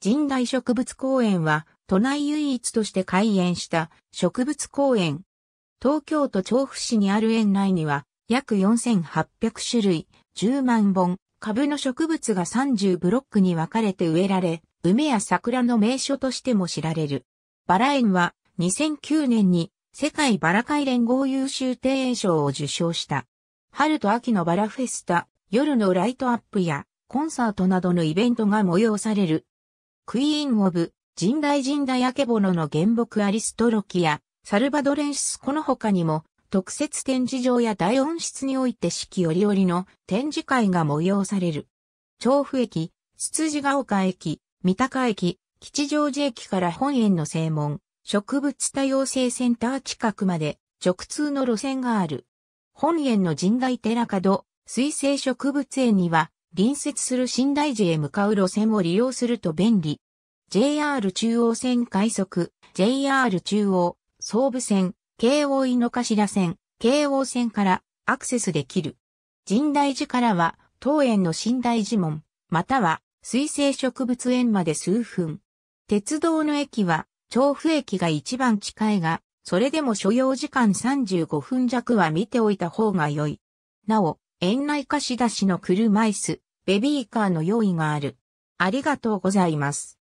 神代植物公園は、都内唯一として開園した植物公園。東京都調布市にある園内には、約4800種類、10万本、株の植物が30ブロックに分かれて植えられ、梅や桜の名所としても知られる。バラ園は、2009年に世界バラ会連合優秀庭園賞を受賞した。春と秋のバラフェスタ、夜のライトアップやコンサートなどのイベントが催されるクイーン・オブ、神代神代アケボノの原木アリストロキや、サルバドレンシスこの他にも、特設展示場や大音室において四季折々の展示会が催される。調布駅、筒子が丘駅、三鷹駅、吉祥寺駅から本園の正門、植物多様性センター近くまで直通の路線がある。本園の神代寺門、水生植物園には隣接する新大寺へ向かう路線を利用すると便利。JR 中央線快速、JR 中央、総武線、京王井の頭線、京王線からアクセスできる。神大寺からは、当園の新大寺門、または水生植物園まで数分。鉄道の駅は、調布駅が一番近いが、それでも所要時間35分弱は見ておいた方が良い。なお、園内貸し出しの車椅子、ベビーカーの用意がある。ありがとうございます。